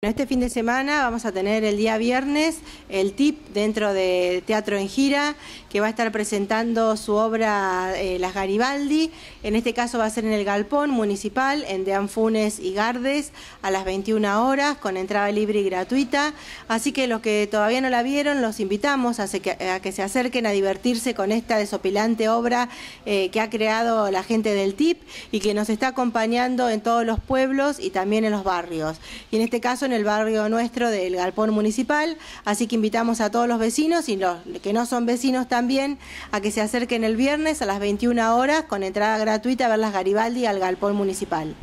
Este fin de semana vamos a tener el día viernes el TIP dentro de Teatro en Gira, que va a estar presentando su obra eh, Las Garibaldi. En este caso va a ser en el Galpón Municipal, en de Funes y Gardes, a las 21 horas, con entrada libre y gratuita. Así que los que todavía no la vieron, los invitamos a, que, se acerquen a divertirse con esta desopilante obra eh, que ha creado la gente del TIP y que nos está acompañando en todos los pueblos y también en los barrios. Y en este caso, en el barrio nuestro del Galpón Municipal, así que invitamos a todos los vecinos y los que no son vecinos también a que se acerquen el viernes a las 21 horas con entrada gratuita a ver las Garibaldi al Galpón Municipal.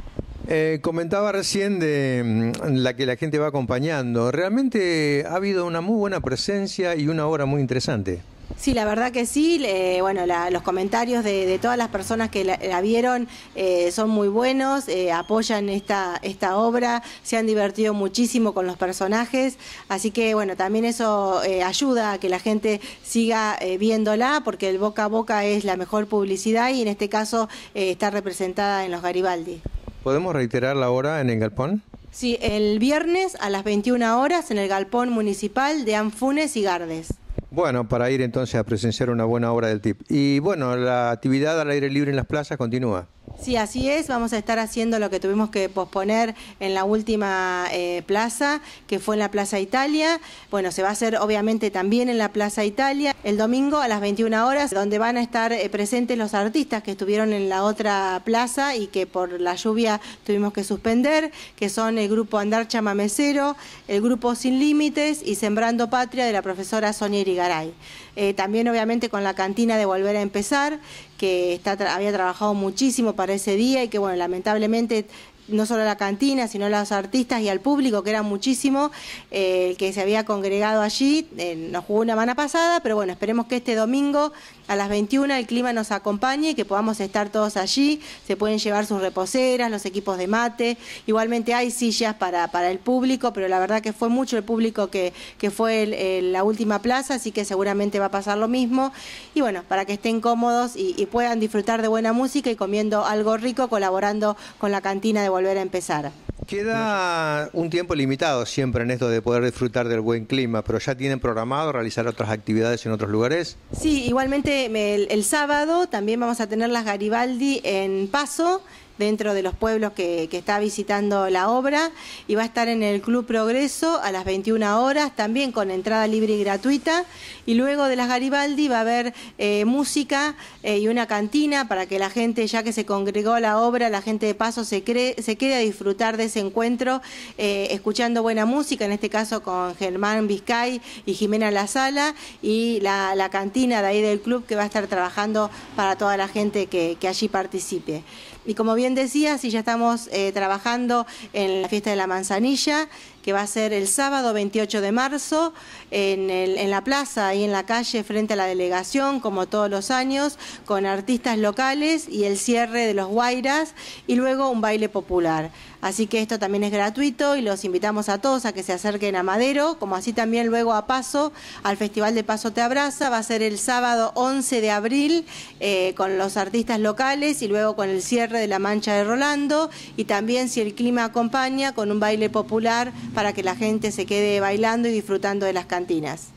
Eh, comentaba recién de mm, la que la gente va acompañando. Realmente ha habido una muy buena presencia y una obra muy interesante. Sí, la verdad que sí. bueno, los comentarios de, todas las personas que la, vieron eh, son muy buenos, eh, apoyan esta, esta obra, se han divertido muchísimo con los personajes. Así que, bueno, también eso eh, ayuda a que la gente siga viéndola, porque el boca a boca es la mejor publicidad y en este caso está representada en los Garibaldi. ¿Podemos reiterar la hora en el galpón? Sí, el viernes a las 21 horas en el galpón municipal de Anfunes y Gardes. Bueno, para ir entonces a presenciar una buena obra del TIP. Y bueno, la actividad al aire libre en las plazas continúa. Sí, así es. Vamos a estar haciendo lo que tuvimos que posponer en la última eh, plaza, que fue en la Plaza Italia. Bueno, se va a hacer obviamente también en la Plaza Italia el domingo a las 21 horas, donde van a estar eh, presentes los artistas que estuvieron en la otra plaza y que por la lluvia tuvimos que suspender, que son el grupo Andar Chamamecero, el grupo Sin Límites y Sembrando Patria de la profesora Sonia Irigaray. Eh, también obviamente con la cantina de Volver a Empezar, que está, había trabajado muchísimo para ese día y que, bueno, lamentablemente no solo a la cantina, sino a los artistas y al público, que era muchísimo eh, que se había congregado allí. Eh, nos jugó una semana pasada, pero bueno, esperemos que este domingo a las 21 el clima nos acompañe y que podamos estar todos allí. Se pueden llevar sus reposeras, los equipos de mate. Igualmente hay sillas para, para el público, pero la verdad que fue mucho el público que, fue la última plaza, así que seguramente va a pasar lo mismo. Y bueno, para que estén cómodos y, y puedan disfrutar de buena música y comiendo algo rico, colaborando con la cantina de volver a empezar. Queda un tiempo limitado siempre en esto de poder disfrutar del buen clima, pero ya tienen programado realizar otras actividades en otros lugares. Sí, igualmente el, sábado también vamos a tener las Garibaldi en Paso, dentro de los pueblos que, está visitando la obra y va a estar en el Club Progreso a las 21 horas, también con entrada libre y gratuita. Y luego de las Garibaldi va a haber eh, música eh, y una cantina para que la gente, ya que se congregó la obra, la gente de paso se, quede a disfrutar de ese encuentro eh, escuchando buena música, en este caso con Germán Vizcay y Jimena La Sala y la, cantina de ahí del club que va a estar trabajando para toda la gente que, que allí participe. Y como bien bien decías, y ya estamos eh, trabajando en la fiesta de la manzanilla, que va a ser el sábado 28 de marzo, en, la plaza y en la calle frente a la delegación, como todos los años, con artistas locales y el cierre de los guairas y luego un baile popular. Así que esto también es gratuito y los invitamos a todos a que se acerquen a Madero, como así también luego a Paso, al Festival de Paso Te Abraza, va a ser el sábado 11 de abril eh, con los artistas locales y luego con el cierre de la manzanilla de Rolando y también si el clima acompaña con un baile popular para que la gente se quede bailando y disfrutando de las cantinas.